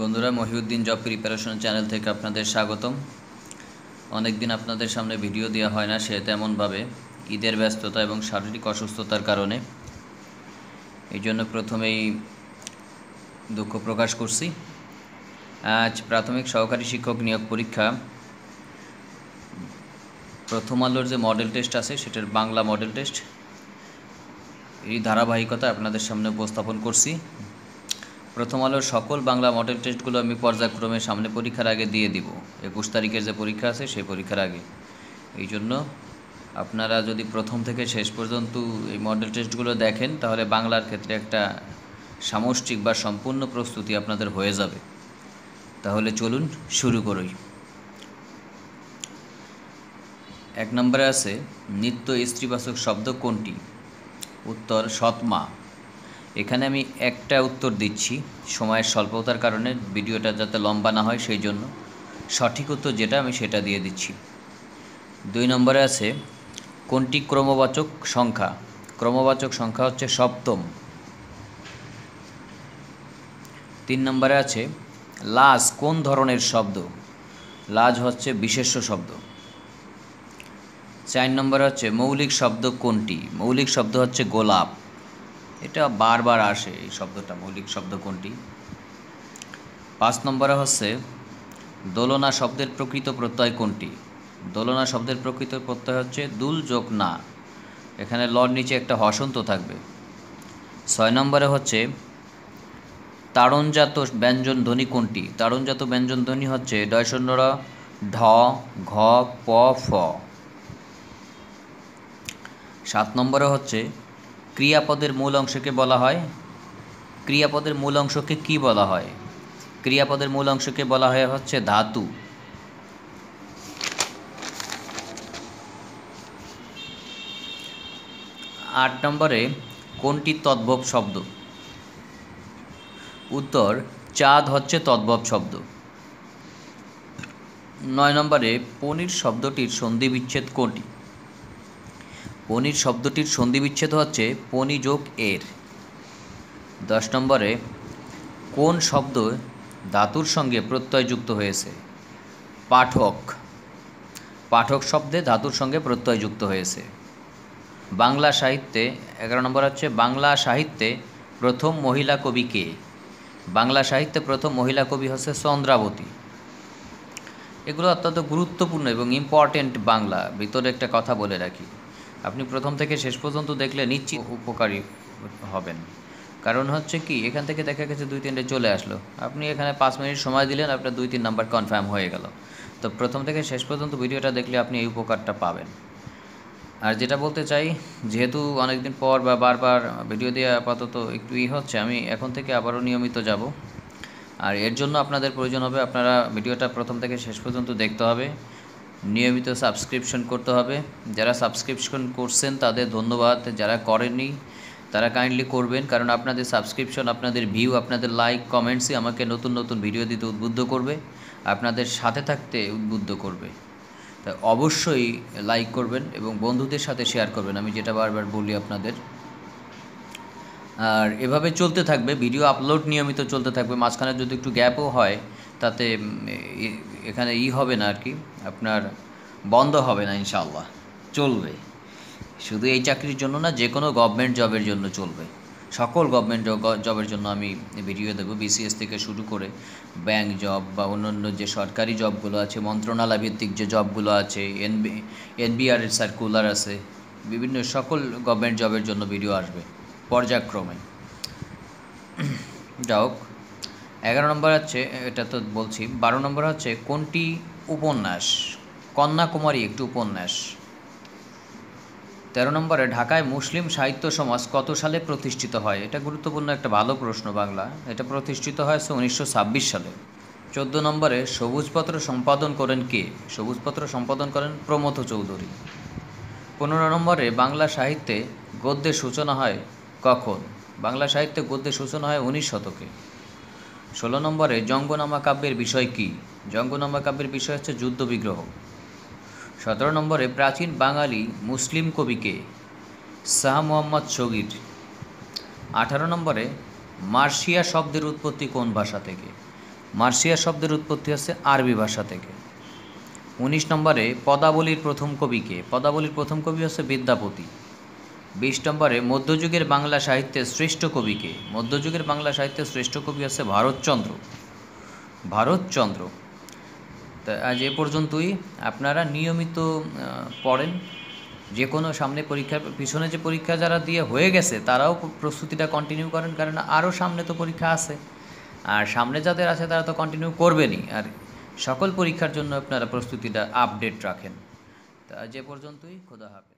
বন্ধুরা Mohiuddin job preparation channel থেকে আপনাদের স্বাগতম অনেক দিন আপনাদের সামনে ভিডিও দেওয়া হয় না সে তেমনভাবে ঈদের ব্যস্ততা এবং শারীরিক অসুস্থতার কারণে এই জন্য প্রথমেই দুঃখ প্রকাশ করছি আজ প্রাথমিক সহকারী শিক্ষক নিয়োগ পরীক্ষা প্রথম আলোর যে মডেল টেস্ট আছে সেটার বাংলা মডেল টেস্ট এই ধারাবাহিকতা আপনাদের সামনে উপস্থাপন করছি প্রথম আলোর সকল বাংলা মডেল টেস্টগুলো আমি পর্যায়ক্রমে সামনে পরীক্ষার আগে দিয়ে দিব একুশ তারিখের যে পরীক্ষা আছে সেই পরীক্ষার আগে এই জন্য আপনারা যদি প্রথম থেকে শেষ পর্যন্ত এই মডেল টেস্টগুলো দেখেন তাহলে বাংলার ক্ষেত্রে একটা সামষ্টিক বা সম্পূর্ণ প্রস্তুতি আপনাদের হয়ে যাবে তাহলে চলুন শুরু করই এক নম্বরে আছে নিত্য স্ত্রীবাচক শব্দ কোনটি উত্তর সৎমা এখানে আমি একটা উত্তর দিচ্ছি সময়ের স্বল্পতার কারণে ভিডিওটা যাতে লম্বা না হয় সেই জন্য সঠিক উত্তর যেটা আমি সেটা দিয়ে দিচ্ছি দুই নম্বরে আছে কোনটি ক্রমবাচক সংখ্যা ক্রমবাচক সংখ্যা হচ্ছে সপ্তম তিন নম্বরে আছে লাজ কোন ধরনের শব্দ লাজ হচ্ছে বিশেষ্য শব্দ চার নম্বরে হচ্ছে মৌলিক শব্দ কোনটি মৌলিক শব্দ হচ্ছে গোলাপ এটা বারবার আসে এই শব্দটা মৌলিক শব্দ কোনটি পাঁচ নম্বরে হচ্ছে দোলনা শব্দের প্রকৃত প্রত্যয় কোনটি দোলনা শব্দের প্রকৃত প্রত্যয় হচ্ছে দুল যোগ না এখানে লর নিচে একটা হসন্ত থাকবে ছয় নম্বরে হচ্ছে তারণজাত ব্যঞ্জন ধ্বনি কোনটি তারণজাত ব্যঞ্জন ধ্বনি হচ্ছে ডয়শন্যরা ঢ ঘ প ফ সাত নম্বরে হচ্ছে ক্রিয়াপদের মূল অংশকে বলা হয় ক্রিয়াপদের মূল অংশকে কি বলা হয় ক্রিয়াপদের মূল অংশকে বলা হয় হচ্ছে ধাতু আট নম্বরে কোনটি তদ্ভব শব্দ উত্তর চাঁদ হচ্ছে তদ্ভব শব্দ নয় নম্বরে পনির শব্দটির সন্ধি বিচ্ছেদ কোনটি পনির শব্দটির সন্ধিবিচ্ছেদ হচ্ছে পনি যোগ এর দশ নম্বরে কোন শব্দ ধাতুর সঙ্গে প্রত্যয় যুক্ত হয়েছে পাঠক পাঠক শব্দে ধাতুর সঙ্গে প্রত্যয় যুক্ত হয়েছে বাংলা সাহিত্যে এগারো নম্বর হচ্ছে বাংলা সাহিত্যে প্রথম মহিলা কবি কে বাংলা সাহিত্যে প্রথম মহিলা কবি হচ্ছে চন্দ্রাবতী এগুলো অত্যন্ত গুরুত্বপূর্ণ এবং ইম্পর্টেন্ট বাংলা ভিতরে একটা কথা বলে রাখি আপনি প্রথম থেকে শেষ পর্যন্ত দেখলে নিশ্চিত উপকারী হবেন কারণ হচ্ছে কি এখান থেকে দেখা গেছে দুই তিনটে চলে আসলো আপনি এখানে পাঁচ মিনিট সময় দিলেন আপনার দুই তিন নাম্বার কনফার্ম হয়ে গেল তো প্রথম থেকে শেষ পর্যন্ত ভিডিওটা দেখলে আপনি এই উপকারটা পাবেন আর যেটা বলতে চাই যেহেতু অনেকদিন পর বা বারবার ভিডিও দিয়ে আপাতত একটু ই হচ্ছে আমি এখন থেকে আবারও নিয়মিত যাব আর এর জন্য আপনাদের প্রয়োজন হবে আপনারা ভিডিওটা প্রথম থেকে শেষ পর্যন্ত দেখতে হবে নিয়মিত সাবস্ক্রিপশন করতে হবে যারা সাবস্ক্রিপশন করছেন তাদের ধন্যবাদ যারা করেননি তারা কাইন্ডলি করবেন কারণ আপনাদের সাবস্ক্রিপশন আপনাদের ভিউ আপনাদের লাইক কমেন্টসই আমাকে নতুন নতুন ভিডিও দিতে উদ্বুদ্ধ করবে আপনাদের সাথে থাকতে উদ্বুদ্ধ করবে তাই অবশ্যই লাইক করবেন এবং বন্ধুদের সাথে শেয়ার করবেন আমি যেটা বারবার বলি আপনাদের আর এভাবে চলতে থাকবে ভিডিও আপলোড নিয়মিত চলতে থাকবে মাঝখানে যদি একটু গ্যাপও হয় তাতে এখানে ই হবে না আর কি আপনার বন্ধ হবে না ইনশাল্লাহ চলবে শুধু এই চাকরির জন্য না যে কোনো গভর্নমেন্ট জবের জন্য চলবে সকল গভর্নমেন্ট জবের জন্য আমি ভিডিও দেবো বিসিএস থেকে শুরু করে ব্যাংক জব বা অন্যান্য যে সরকারি জবগুলো আছে মন্ত্রণালয় ভিত্তিক যে জবগুলো আছে এনবি এনবিআরের সার্কুলার আছে বিভিন্ন সকল গভর্নমেন্ট জবের জন্য ভিডিও আসবে পর্যায়ক্রমে যা হোক এগারো নম্বর হচ্ছে এটা তো বলছি বারো নম্বর হচ্ছে কোনটি উপন্যাস কন্যাকুমারী একটি উপন্যাস তেরো নম্বরে ঢাকায় মুসলিম সাহিত্য সমাজ কত সালে প্রতিষ্ঠিত হয় এটা গুরুত্বপূর্ণ একটা ভালো প্রশ্ন বাংলা এটা প্রতিষ্ঠিত হয়েছে উনিশশো সালে চোদ্দ নম্বরে সবুজপত্র সম্পাদন করেন কে সবুজপত্র সম্পাদন করেন প্রমথ চৌধুরী পনেরো নম্বরে বাংলা সাহিত্যে গদ্যের সূচনা হয় কখন বাংলা সাহিত্যে গদ্যের সূচনা হয় উনিশ শতকে ষোলো নম্বরে জঙ্গনামা কাব্যের বিষয় কী জঙ্গনামা কাব্যের বিষয় হচ্ছে যুদ্ধবিগ্রহ সতেরো নম্বরে প্রাচীন বাঙালি মুসলিম কবিকে শাহ মোহাম্মদ সগির আঠারো নম্বরে মার্শিয়া শব্দের উৎপত্তি কোন ভাষা থেকে মার্শিয়া শব্দের উৎপত্তি হচ্ছে আরবি ভাষা থেকে উনিশ নম্বরে পদাবলীর প্রথম কবিকে পদাবলীর প্রথম কবি হচ্ছে বিদ্যাপতি বিশ নম্বরে মধ্যযুগের বাংলা সাহিত্যের শ্রেষ্ঠ কবিকে মধ্যযুগের বাংলা সাহিত্যের শ্রেষ্ঠ কবি হচ্ছে ভারতচন্দ্র ভারতচন্দ্র তা আজ এ পর্যন্তই আপনারা নিয়মিত পড়েন যে কোনো সামনে পরীক্ষার পিছনে যে পরীক্ষা যারা দিয়ে হয়ে গেছে তারাও প্রস্তুতিটা কন্টিনিউ করেন কারণ আরও সামনে তো পরীক্ষা আছে আর সামনে যাদের আছে তারা তো কন্টিনিউ করবেনই আর সকল পরীক্ষার জন্য আপনারা প্রস্তুতিটা আপডেট রাখেন তা যে পর্যন্তই খোদা হাফেজ